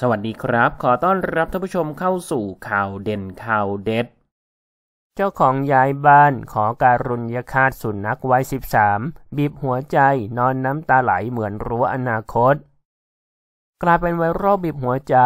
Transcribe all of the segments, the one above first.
สวัสดีครับ ขอต้อนรับท่านผู้ชมเข้าสู่ข่าวเด่นข่าวเด็ด เจ้าของย้ายบ้านขอการุนยคาตสุนักวัย13บีบหัวใจนอนน้ำตาไหลเหมือนรั้วอนาคต กลายเป็นไวรัลบีบหัวใจ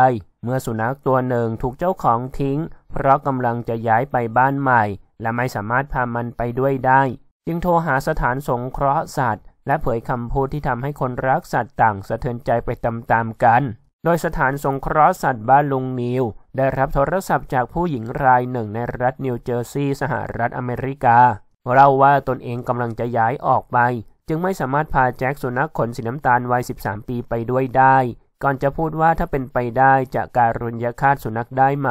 เมื่อสุนัขตัวหนึ่งถูกเจ้าของทิ้ง เพราะกำลังจะย้ายไปบ้านใหม่ และไม่สามารถพามันไปด้วยได้ จึงโทรหาสถานสงเคราะห์สัตว์ และเผยคำพูดที่ทำให้คนรักสัตว์ต่างสะเทือนใจไปตามๆกันโดยสถานสงเคราะห์สัตว์บ้านลุงนิว ได้รับโทรศัพท์จากผู้หญิงรายหนึ่งในรัฐนิวเจอร์ซีย์สหรัฐอเมริกาเล่าว่าตนเองกำลังจะย้ายออกไป จึงไม่สามารถพาแจ็คสุนัขขนสีน้ำตาลวัย13 ปีไปด้วยได้ ก่อนจะพูดว่าถ้าเป็นไปได้จะการุญยฆาตสุนัขได้ไหม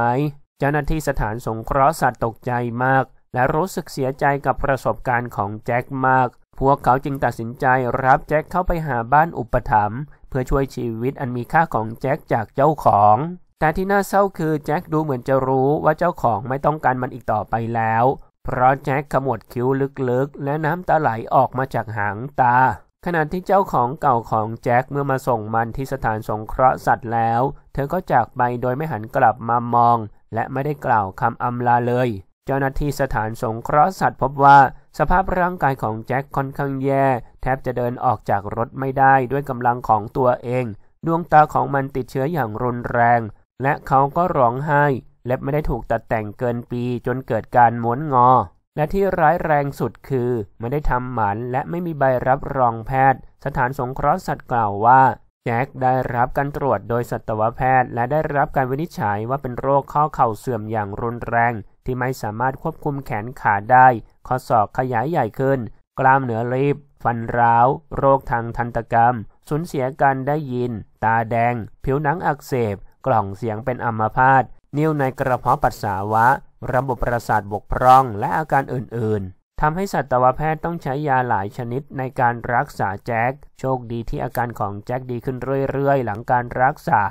เจ้าหน้าที่สถานสงเคราะห์สัตว์ตกใจมาก และรู้สึกเสียใจกับประสบการณ์ของแจ็คมาก พวกเขาจึงตัดสินใจรับแจ็คเข้าไปหาบ้านอุปถัมภ์พื่อช่วยชีวิตอันมีค่าของแจ็คจากเจ้าของ แต่ที่น่าเศร้าคือแจ็คดูเหมือนจะรู้ว่าเจ้าของไม่ต้องการมันอีกต่อไปแล้ว เพราะแจ็คขมวดคิ้วลึกๆและน้ำตาไหลออกมาจากหางตาขณะที่เจ้าของเก่าของแจ็คเมื่อมาส่งมันที่สถานสงเคราะห์สัตว์แล้ว เธอก็จากไปโดยไม่หันกลับมามอง และไม่ได้กล่าวคำอำลาเลย เจ้าหน้าที่สถานสงเคราะห์สัตว์ พบว่าสภาพร่างกายของแจ็คค่อนข้างแย่แทบจะเดินออกจากรถไม่ได้ด้วยกำลังของตัวเอง ดวงตาของมันติดเชื้ออย่างรุนแรง และเขาก็ร้องไห้ และไม่ได้ถูกตัดแต่งเกินปีจนเกิดการม้วนงอ และที่ร้ายแรงสุดคือ ไม่ได้ทำหมันและไม่มีใบรับรองแพทย์ สถานสงเคราะห์สัตว์กล่าวว่าแจ็คได้รับการตรวจโดยสัตวแพทย์และได้รับการวินิจฉัยว่าเป็นโรคข้อเข่าเสื่อมอย่างรุนแรง ที่ไม่สามารถควบคุมแขนขาได้ ข้อศอกขยายใหญ่ขึ้น กล้ามเนื้อรีบฟันร้าว โรคทางทันตกรรม สูญเสียการได้ยิน ตาแดง ผิวหนังอักเสบ กล่องเสียงเป็นอัมพาตนิ่วในกระเพาะปัสสาวะ ระบบประสาทบกพร่อง และอาการอื่น ๆ ทำให้สัตวแพทย์ต้องใช้ยาหลายชนิดในการรักษาแจ็ค โชคดีที่อาการของแจ็คดีขึ้นเรื่อยๆ หลังการรักษา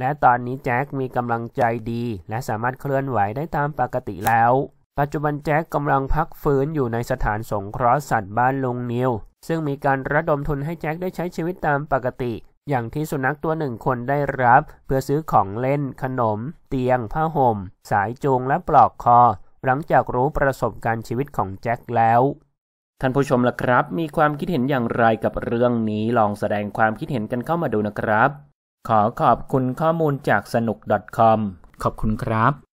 และตอนนี้แจ็คมีกำลังใจดี และสามารถเคลื่อนไหวได้ตามปกติแล้วปัจจุบันแจ็คกำลังพักฟื้นอยู่ในสถานสงเคราะห์สัตว์บ้านลงนิวซึ่งมีการระดมทุนให้แจ็คได้ใช้ชีวิตตามปกติ อย่างที่สุนัขตัวหนึ่งคนได้รับ เพื่อซื้อของเล่น ขนม เตียง ผ้าห่มสายจูงและปลอกคอ หลังจากรู้ประสบการณ์ชีวิตของแจ็คแล้ว ท่านผู้ชมล่ะครับ มีความคิดเห็นอย่างไรกับเรื่องนี้ลองแสดงความคิดเห็นกันเข้ามาดูนะครับ ขอขอบคุณข้อมูลจากสนุก .com ขอบคุณครับ